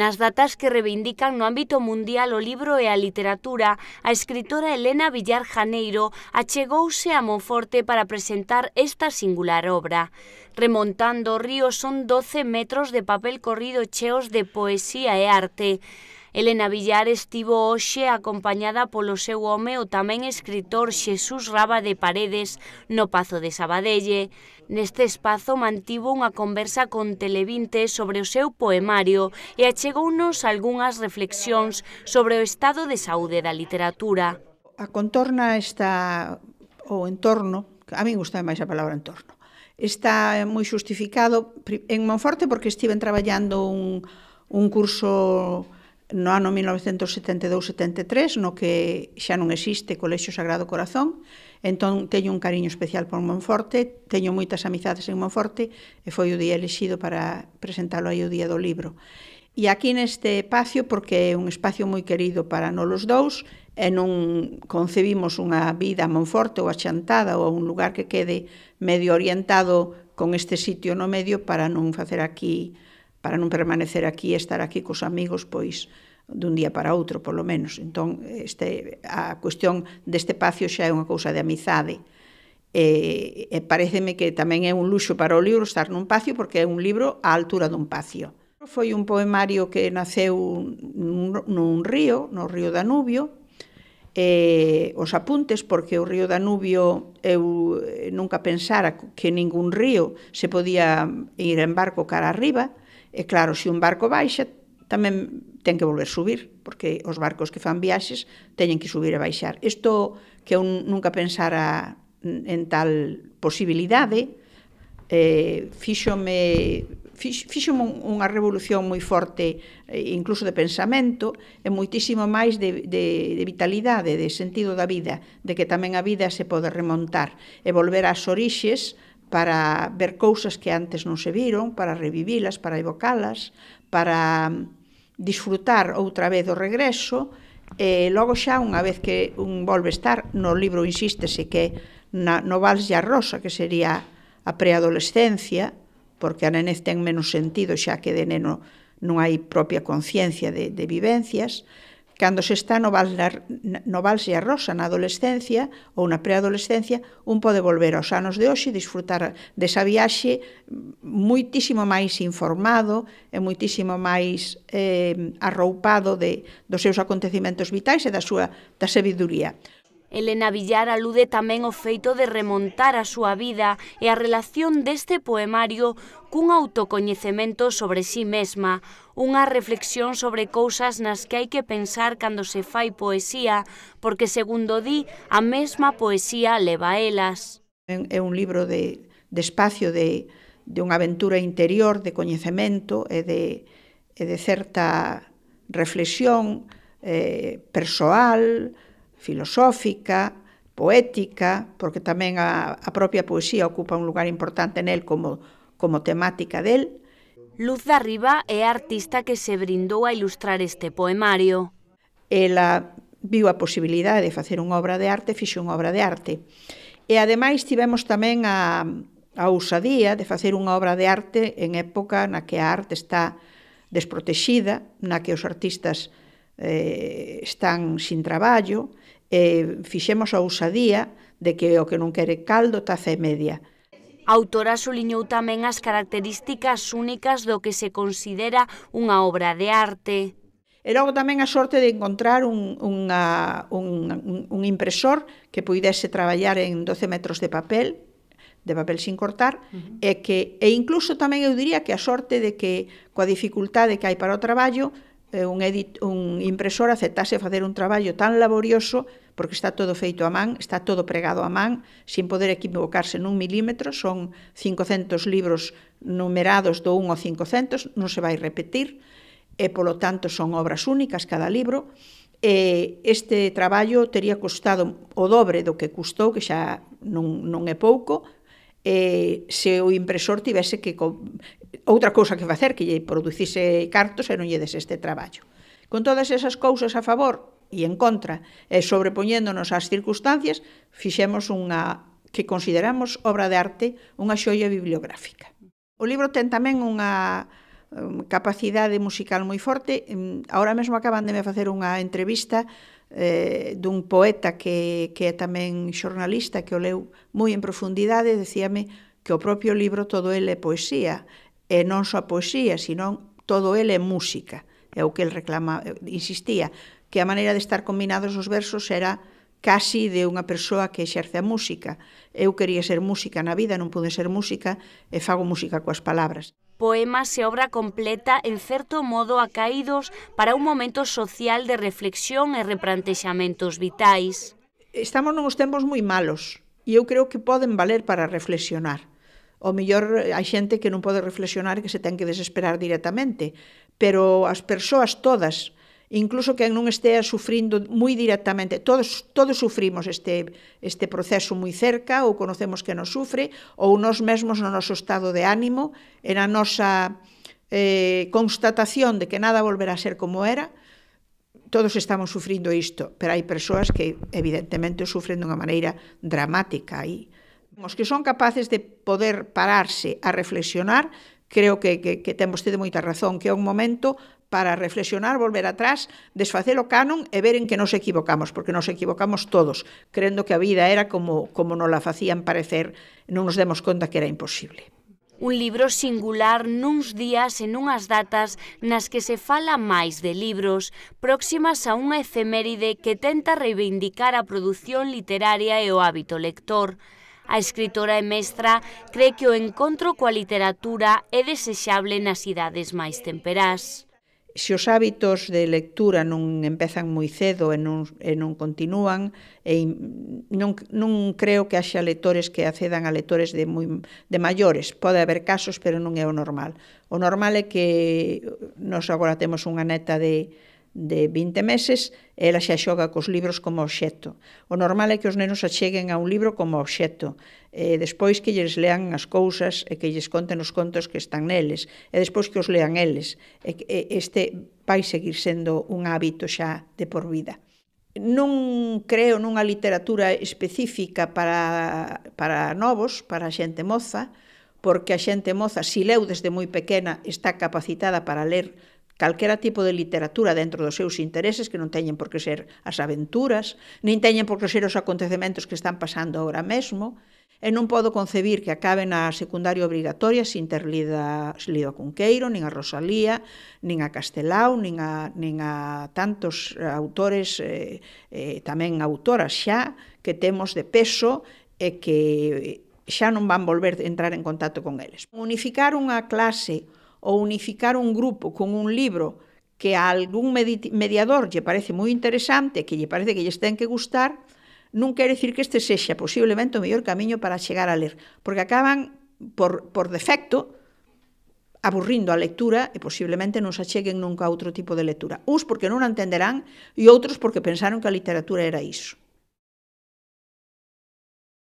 Nas datas que reivindican no ámbito mundial o libro e a literatura, a escritora Elena Villar Janeiro achegouse a Monforte para presentar esta singular obra. Remontando o río son 12 metros de papel corrido cheos de poesía e arte. Elena Villar estivo hoxe acompañada polo seu home o tamén escritor Xesús Raba de Paredes no Pazo de Sabadelle. Neste espazo mantivo unha conversa con Televinte sobre o seu poemario e achegounos algunhas reflexións sobre o estado de saúde da literatura. A contorna está o entorno, a min gusta máis a palabra entorno, está moi xustificado en Monforte porque estiven traballando un, un curso no ano 1972-73, no que xa non existe Colexio Sagrado Corazón, entón teño un cariño especial por Monforte, teño moitas amizades en Monforte, e foi o día elexido para presentalo aí o día do libro. E aquí neste espacio, porque é un espacio moi querido para nolos dous, e non concebimos unha vida a Monforte ou a Chantada ou a un lugar que quede medio orientado con este sitio no medio para non facer aquí para non permanecer aquí e estar aquí cos amigos, pois dun día para outro, polo menos. Entón, este, a cuestión deste espacio xa é unha cousa de amizade. E, e pareceme que tamén é un luxo para o libro estar nun pacio porque é un libro á altura dun pacio. Foi un poemario que naceu nun, nun río, no río Danubio, eh, os apuntes porque o río Danubio eu eh, nunca pensara que ningún río se podía ir en barco cara arriba E claro, se un barco baixa, tamén ten que volver subir, porque os barcos que fan viaxes teñen que subir e baixar. Isto que eu nunca pensara en tal posibilidade, eh, fíxome fíxome unha revolución moi forte eh, incluso de pensamento e moitísimo máis de, de, de vitalidade, de sentido da vida, de que tamén a vida se pode remontar e volver ás orixes para ver cousas que antes non se viron, para revivilas, para evocalas, para mm, disfrutar outra vez do regreso, e logo xa unha vez que un volve estar, no libro insístese que na, no Vals a Rosa, que sería a preadolescencia, porque a nenez ten menos sentido xa que de neno non hai propia conciencia de, de vivencias, cando se está no vals, na, no vals e a rosa na adolescencia ou na preadolescencia, un pode volver aos anos de hoxe e disfrutar desa viaxe muitísimo máis informado e muitísimo máis eh, arroupado de, dos seus acontecimentos vitais e da súa da sabiduría. Elena Villar alude tamén o feito de remontar a súa vida e a relación deste poemario cun autocoñecemento sobre si sí mesma, unha reflexión sobre cousas nas que hai que pensar cando se fai poesía, porque segundo di, a mesma poesía leva elas. É un libro de, de espacio de, de unha aventura interior, de coñecemento e de, e de certa reflexión eh, persoal, filosófica, poética, porque tamén a, a propia poesía ocupa un lugar importante nel como como temática del. Luz da Riba é a artista que se brindou a ilustrar este poemario. Ela viu a posibilidade de facer unha obra de arte, fixe unha obra de arte. E ademais tivemos tamén a, a usadía de facer unha obra de arte en época na que a arte está desprotexida, na que os artistas eh, están sin traballo, e fixemos a usadía de que o que non quere caldo, taza e media. A autora soliñou tamén as características únicas do que se considera unha obra de arte. E logo tamén a sorte de encontrar un, unha, un, un impresor que puidese traballar en 12 metros de papel, de papel sin cortar, uh -huh. e que e incluso tamén eu diría que a sorte de que coa dificultade que hai para o traballo, eh, un, edit, un impresor aceptase facer un traballo tan laborioso porque está todo feito a man, está todo pregado a man, sin poder equivocarse nun milímetro, son 500 libros numerados do 1 ao 500, non se vai repetir, e polo tanto son obras únicas cada libro, e este traballo teria custado o dobre do que custou, que xa non, non é pouco, e se o impresor tivese que outra cousa que facer, que lle producise cartos e non lle des este traballo. Con todas esas cousas a favor, e en contra, e sobrepoñéndonos ás circunstancias, fixemos unha que consideramos obra de arte unha xoia bibliográfica. O libro ten tamén unha um, capacidade musical moi forte. Ahora mesmo acaban de me facer unha entrevista eh, dun poeta que, que é tamén xornalista, que o leu moi en profundidade, decíame que o propio libro todo ele é poesía, e non só poesía, senón todo ele é música é o que el reclama, eh, insistía, que a maneira de estar combinados os versos era casi de unha persoa que exerce a música. Eu quería ser música na vida, non pude ser música, e fago música coas palabras. Poemas e obra completa, en certo modo, acaídos para un momento social de reflexión e replantexamentos vitais. Estamos nos tempos moi malos, e eu creo que poden valer para reflexionar. O mellor eh, hai xente que non pode reflexionar que se ten que desesperar directamente, pero as persoas todas, incluso que non estea sufrindo moi directamente, todos, todos sufrimos este, este proceso moi cerca, ou conocemos que nos sufre, ou nós mesmos no noso estado de ánimo, e na nosa eh, constatación de que nada volverá a ser como era, todos estamos sufrindo isto, pero hai persoas que evidentemente o sufren dunha maneira dramática e Os que son capaces de poder pararse a reflexionar, creo que, que, que ten vostede moita razón, que é un momento para reflexionar, volver atrás, desfacer o canon e ver en que nos equivocamos, porque nos equivocamos todos, creendo que a vida era como, como nos la facían parecer, non nos demos conta que era imposible. Un libro singular nuns días e nunhas datas nas que se fala máis de libros, próximas a unha efeméride que tenta reivindicar a produción literaria e o hábito lector, A escritora e mestra cree que o encontro coa literatura é desexable nas idades máis temperás se os hábitos de lectura non empezan moi cedo e non, e non continúan, e non, non creo que haxa lectores que acedan a lectores de, moi, de maiores. Pode haber casos, pero non é o normal. O normal é que nos agora temos unha neta de de 20 meses, ela xa xoga cos libros como obxecto. O normal é que os nenos acheguen a un libro como obxecto, e despois que lles lean as cousas e que lles conten os contos que están neles, e despois que os lean eles. E, e este vai seguir sendo un hábito xa de por vida. Non creo nunha literatura específica para, para novos, para a xente moza, porque a xente moza, si leu desde moi pequena, está capacitada para ler calquera tipo de literatura dentro dos seus intereses que non teñen por que ser as aventuras, nin teñen por que ser os acontecementos que están pasando agora mesmo, e non podo concebir que acabe na secundaria obrigatoria sin ter lida, lido a Cunqueiro, nin a Rosalía, nin a Castelao, nin a, nin a tantos autores, eh, eh, tamén autoras xa, que temos de peso e que xa non van volver a entrar en contacto con eles. Unificar unha clase ou unificar un grupo con un libro que a algún mediador lle parece moi interesante, que lle parece que lle ten que gustar, non quere dicir que este sexa posiblemente o mellor camiño para chegar a ler, porque acaban por, por defecto aburrindo a lectura e posiblemente non se acheguen nunca a outro tipo de lectura. Uns porque non a entenderán e outros porque pensaron que a literatura era iso.